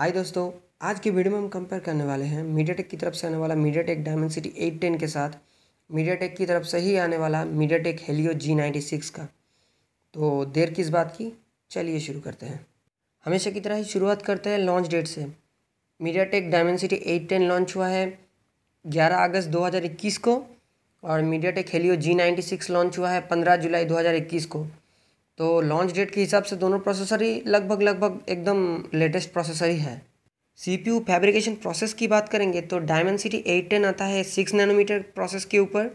हाय दोस्तों आज की वीडियो में हम कंपेयर करने वाले हैं मीडियाटेक की तरफ से आने वाला MediaTek Dimensity eight ten के साथ मीडियाटेक की तरफ से ही आने वाला MediaTek Helio G ninety six का तो देर किस बात की चलिए शुरू करते हैं हमेशा की तरह ही शुरुआत करते हैं लॉन्च डेट से MediaTek Dimensity eight ten launch हुआ है ग्यारह अगस्त दो हज़ार इक्कीस को और MediaTek Helio G ninety six launch हुआ है पंद्रह जुलाई दो हज़ार इक्कीस को तो लॉन्च डेट के हिसाब से दोनों प्रोसेसर ही लगभग लगभग एकदम लेटेस्ट प्रोसेसर ही है C P U fabrication process की बात करेंगे तो डायमंड सिटी एट टेन आता है सिक्स नैनोमीटर प्रोसेस के ऊपर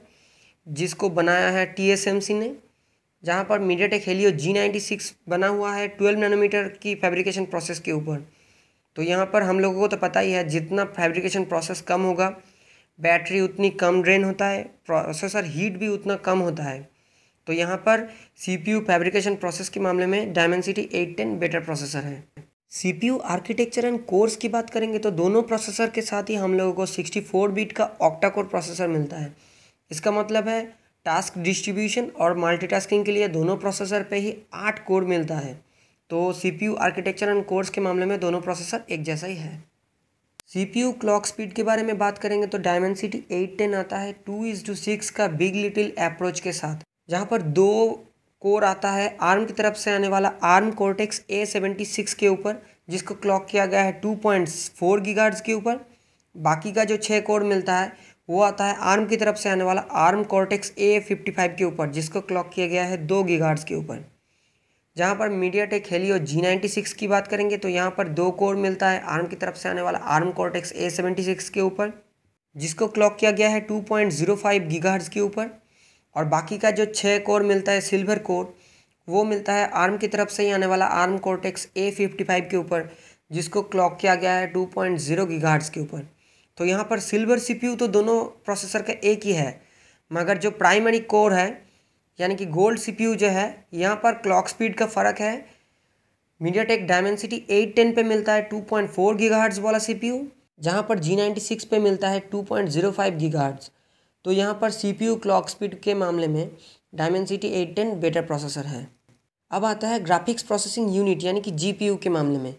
जिसको बनाया है टी एस एम सी ने जहाँ पर MediaTek Helio G ninety six बना हुआ है ट्वेल्व नैनोमीटर की फैब्रिकेशन प्रोसेस के ऊपर तो यहाँ पर हम लोगों को तो पता ही है जितना फैब्रिकेशन प्रोसेस कम होगा बैटरी उतनी कम ड्रेन होता है प्रोसेसर हीट भी उतना कम होता है तो यहाँ पर C P U fabrication process के मामले में Dimensity eight ten better processor है C P U architecture and cores की बात करेंगे तो दोनों प्रोसेसर के साथ ही हम लोगों को सिक्सटी फोर बीट का ऑक्टा कोर प्रोसेसर मिलता है इसका मतलब है टास्क डिस्ट्रीब्यूशन और मल्टीटास्किंग के लिए दोनों प्रोसेसर पर ही आठ कोर मिलता है तो C P U architecture and cores के मामले में दोनों प्रोसेसर एक जैसा ही है C P U clock speed के बारे में बात करेंगे तो डायमेंसिटी एट टेन आता है टू इज टू सिक्स का बिग लिटिल अप्रोच के साथ जहाँ पर दो कोर आता है आर्म की तरफ से आने वाला ARM Cortex A seventy six के ऊपर जिसको क्लॉक किया गया है टू पॉइंट फोर गीगार्ड्स के ऊपर बाकी का जो छः कोर मिलता है वो आता है आर्म की तरफ से आने वाला ARM Cortex A fifty five के ऊपर जिसको क्लॉक किया गया है दो गीगार्ड्स के ऊपर जहाँ पर MediaTek Helio G ninety six की बात करेंगे तो यहाँ पर दो कोर मिलता है आर्म की तरफ से आने वाला ARM Cortex A seventy six के ऊपर जिसको क्लॉक किया गया है two point zero five gigahertz के ऊपर और बाकी का जो छः कोर मिलता है सिल्वर कोर वो मिलता है आर्म की तरफ से ही आने वाला ARM Cortex A fifty five के ऊपर जिसको क्लॉक किया गया है टू पॉइंट जीरो गीघाट्स के ऊपर तो यहाँ पर सिल्वर सीपीयू तो दोनों प्रोसेसर का एक ही है मगर जो प्राइमरी कोर है यानी कि गोल्ड सीपीयू जो है यहाँ पर क्लॉक स्पीड का फ़र्क है MediaTek Dimensity eight ten पर मिलता है टू पॉइंट फोर गीगाहर्ट्ज़ वाला सीपीयू जहाँ पर जी नाइन्टी सिक्स पे मिलता है two point zero five gigahertz तो यहाँ पर C P U clock speed के मामले में Dimensity eight ten better processor है अब आता है ग्राफिक्स प्रोसेसिंग यूनिट यानी कि जी पी यू के मामले में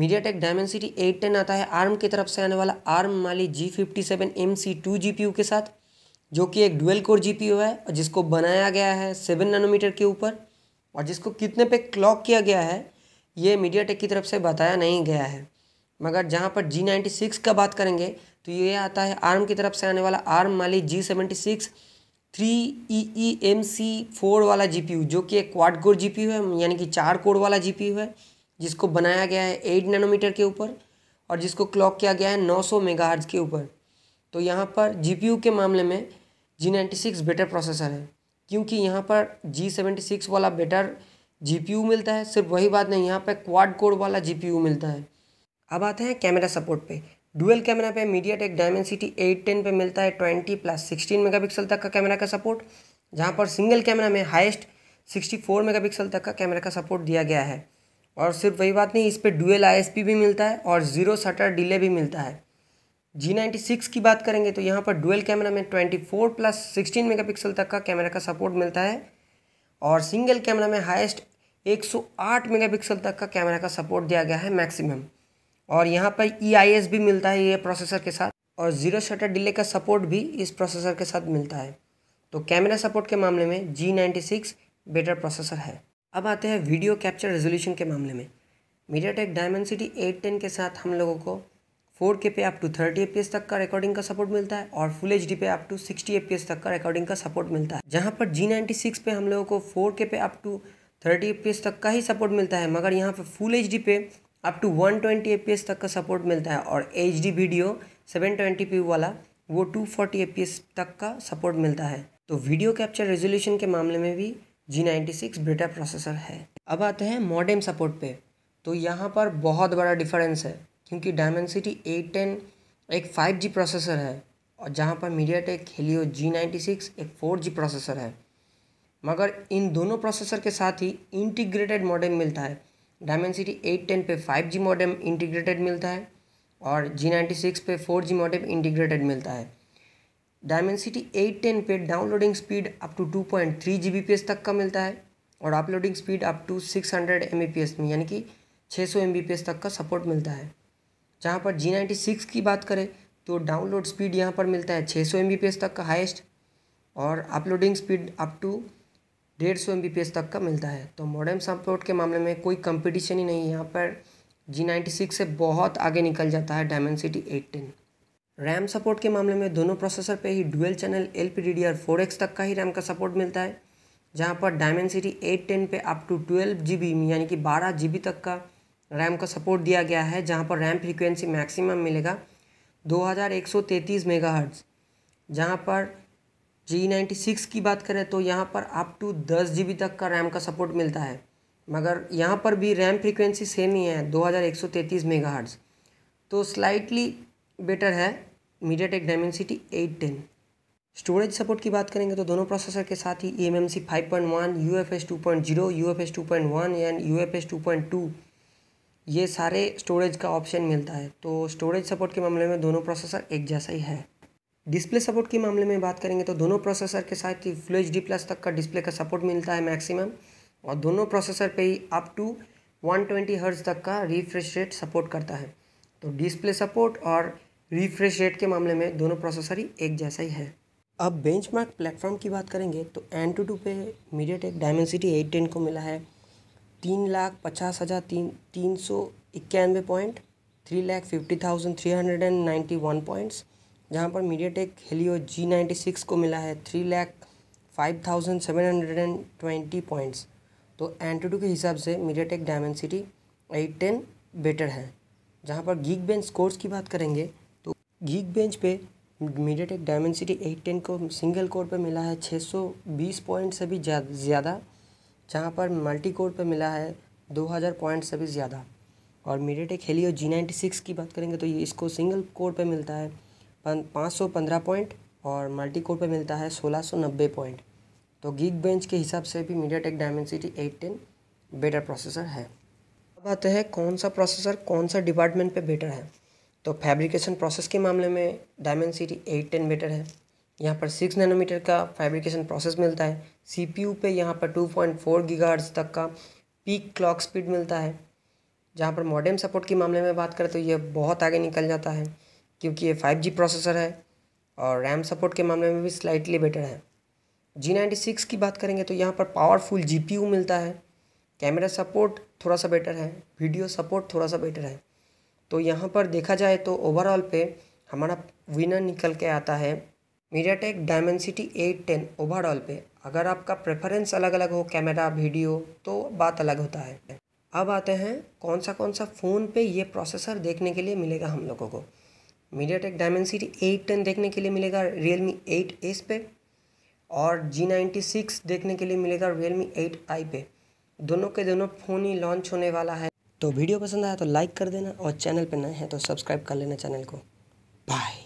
MediaTek Dimensity eight ten आता है आर्म की तरफ से आने वाला ARM Mali G fifty seven M C two G P U के साथ जो कि एक dual core G P U है और जिसको बनाया गया है सेवन नैनोमीटर के ऊपर और जिसको कितने पे क्लॉक किया गया है ये मीडिया टेक की तरफ से बताया नहीं गया है मगर जहाँ पर जी नाइन्टी सिक्स का बात करेंगे तो ये आता है आर्म की तरफ से आने वाला ARM Mali G seventy six three E E M C four वाला जी पी यू जो कि एक quad core G P U है यानी कि चार कोर वाला जी पी यू है जिसको बनाया गया है एट नैनोमीटर के ऊपर और जिसको क्लॉक किया गया है नौ सौ मेगाहर्ज के ऊपर तो यहाँ पर जी पी यू के मामले में G ninety six better processor है क्योंकि यहाँ पर जी सेवेंटी सिक्स वाला बेटर जी पी यू मिलता है सिर्फ वही बात नहीं यहाँ पर क्वाड कोर वाला जी पी यू मिलता है अब आते हैं कैमरा सपोर्ट पे डुअल कैमरा पे MediaTek Dimensity eight ten पर मिलता है ट्वेंटी प्लस सिक्सटीन मेगापिक्सल तक का कैमरा का सपोर्ट जहाँ पर सिंगल कैमरा में हाईएस्ट सिक्सटी फोर मेगापिक्सल तक का कैमरा का सपोर्ट दिया गया है और सिर्फ वही बात नहीं इस पर डुअल पी भी मिलता है और ज़ीरो सटर डिले भी मिलता है जी नाइन्टी सिक्स की बात करेंगे तो यहाँ पर डुअल कैमरा में twenty four plus sixteen pixel तक का कैमरा का सपोर्ट मिलता है और सिंगल कैमरा में आठ 108 मेगापिक्सल तक का कैमरा का सपोर्ट दिया गया है मैक्सिमम और यहाँ पर ई e भी मिलता है ये प्रोसेसर के साथ और ज़ीरो शटर डिले का सपोर्ट भी इस प्रोसेसर के साथ मिलता है तो कैमरा सपोर्ट के मामले में G ninety six better processor है अब आते हैं वीडियो कैप्चर रेजोल्यूशन के मामले में MediaTek Dimensity eight ten के साथ हम लोगों को फोर के पे अप टू थर्टी एस तक का रिकॉर्डिंग का सपोर्ट मिलता है और फुल एच पे अप टू सिक्सटी एस तक का रिकॉर्डिंग का सपोर्ट मिलता है जहाँ पर जी नाइन्टी सिक्स पे हम लोगों को फोर के पे अप टू थर्टी एस तक का ही सपोर्ट मिलता है मगर यहाँ पर फुल एच पे अप टू 120 एस तक का सपोर्ट मिलता है और एच वीडियो 720p वाला वो 240 एस तक का सपोर्ट मिलता है तो वीडियो कैप्चर रेजोल्यूशन के मामले में भी G ninety six better processor है अब आते हैं मॉडेम सपोर्ट पे तो यहाँ पर बहुत बड़ा डिफरेंस है क्योंकि डायमेंसिटी एट टेन एक फाइव जी प्रोसेसर है और जहाँ पर MediaTek Helio G ninety six एक फोर जी प्रोसेसर है मगर इन दोनों प्रोसेसर के साथ ही इंटीग्रेटेड मॉडम मिलता है डायमेंसिटी एट टेन पे फाइव जी मॉडम इंटीग्रेटेड मिलता है और जी नाइन्टी सिक्स पे फोर जी मॉडम इंटीग्रेटेड मिलता है डायमेंसिटी एट टेन पे downloading speed up to two point three G B P S तक का मिलता है और uploading speed up to six hundred M B P S में यानी कि छः सौ एम बी पी एस तक का सपोर्ट मिलता है जहाँ पर जी नाइन्टी सिक्स की बात करें तो डाउनलोड स्पीड यहाँ पर मिलता है छः सौ एम बी पी एस तक का हाइस्ट और अपलोडिंग स्पीड अप टू डेढ़ सौ एम तक का मिलता है तो मॉडर्न सपोर्ट के मामले में कोई कंपटीशन ही नहीं यहाँ पर जी नाइन्टी सिक्स से बहुत आगे निकल जाता है Dimensity eighteen RAM support के मामले में दोनों प्रोसेसर पे ही dual channel L P D D R four X तक का ही रैम का सपोर्ट मिलता है जहाँ पर डायमंड सिटी एट टेन पे up to twelve G B यानी कि बारह जी बी तक का रैम का सपोर्ट दिया गया है जहाँ पर रैम फ्रिक्वेंसी मैक्सिमम मिलेगा दो हज़ार एक सौ तैंतीस मेगा हर्ट्स जहाँ पर जी नाइन्टी सिक्स की बात करें तो यहाँ पर अप टू दस जी बी तक का रैम का सपोर्ट मिलता है मगर यहाँ पर भी रैम फ्रीक्वेंसी सेम ही है दो हज़ार एक सौ तैंतीस मेगा हर्ट्ज़ तो स्लाइटली बेटर है MediaTek Dimensity eight ten storage support की बात करेंगे तो दोनों प्रोसेसर के साथ ही E M M C five point one U F S two point zero U F S two point one and U F S two point two ये सारे स्टोरेज का ऑप्शन मिलता है तो स्टोरेज सपोर्ट के मामले में दोनों प्रोसेसर एक जैसा ही है डिस्प्ले सपोर्ट के मामले में बात करेंगे तो दोनों प्रोसेसर के साथ ही फ्लू एच डी प्लस तक का डिस्प्ले का सपोर्ट मिलता है मैक्सिमम और दोनों प्रोसेसर पे ही अप टू 120 ट्वेंटी हर्ज तक का रिफ्रेश रेट सपोर्ट करता है तो डिस्प्ले सपोर्ट और रिफ्रेश रेट के मामले में दोनों प्रोसेसर ही एक जैसा ही है अब बेंच मार्क प्लेटफॉर्म की बात करेंगे तो एन टू टू पे MediaTek Dimensity eight ten को मिला है तीन लाख पचास हज़ार तीन तीन सौ इक्यानवे point three lakh fifty thousand three hundred and ninety one points जहाँ पर MediaTek Helio G ninety six को मिला है three lakh five thousand seven hundred and twenty points तो एंटीटू के हिसाब से MediaTek Dimensity eight ten better है जहाँ पर गीक बेंच कोर्स की बात करेंगे तो गीक बेंच पे MediaTek Dimensity eight ten को सिंगल कोर पर मिला है छः सौ बीस पॉइंट से भी ज़्यादा जहाँ पर मल्टी कोर पर मिला है दो हज़ार पॉइंट से भी ज़्यादा और MediaTek Helio G ninety six की बात करेंगे तो ये इसको सिंगल कोर पर मिलता है पाँच सौ पंद्रह पॉइंट और मल्टी कोर पर मिलता है सोलह सौ नब्बे पॉइंट तो गीक बेंच के हिसाब से भी MediaTek Dimensity eight ten better processor है अब आते हैं कौन सा प्रोसेसर कौन सा डिपार्टमेंट पे बेटर है तो फैब्रिकेशन प्रोसेस के मामले में डायमेंसिटी एट टेन बेटर है यहाँ पर सिक्स नैनोमीटर का फैब्रिकेशन प्रोसेस मिलता है सी पी यू पर यहाँ पर टू पॉइंट फोर गीगाहर्ट्ज तक का पीक क्लॉक स्पीड मिलता है जहाँ पर मॉडर्न सपोर्ट के मामले में बात करें तो यह बहुत आगे निकल जाता है क्योंकि ये फाइव जी प्रोसेसर है और रैम सपोर्ट के मामले में भी स्लाइटली बेटर है जी नाइन्टी सिक्स की बात करेंगे तो यहाँ पर पावरफुल जी पी यू मिलता है कैमरा सपोर्ट थोड़ा सा बेटर है वीडियो सपोर्ट थोड़ा सा बेटर है तो यहाँ पर देखा जाए तो ओवरऑल पे हमारा विनर निकल के आता है MediaTek Dimensity eight ten overall पे अगर आपका प्रेफरेंस अलग अलग हो कैमरा वीडियो तो बात अलग होता है अब आते हैं कौन सा कौन सा फ़ोन पे ये प्रोसेसर देखने के लिए मिलेगा हम लोगों को MediaTek Dimensity eight ten देखने के लिए मिलेगा रियल मी एट एस पे और जी नाइन्टी सिक्स देखने के लिए मिलेगा रियल मी एट आई पे दोनों के दोनों फ़ोन ही लॉन्च होने वाला है तो वीडियो पसंद आया तो लाइक कर देना और चैनल पर नए हैं तो सब्सक्राइब कर लेना चैनल को बाय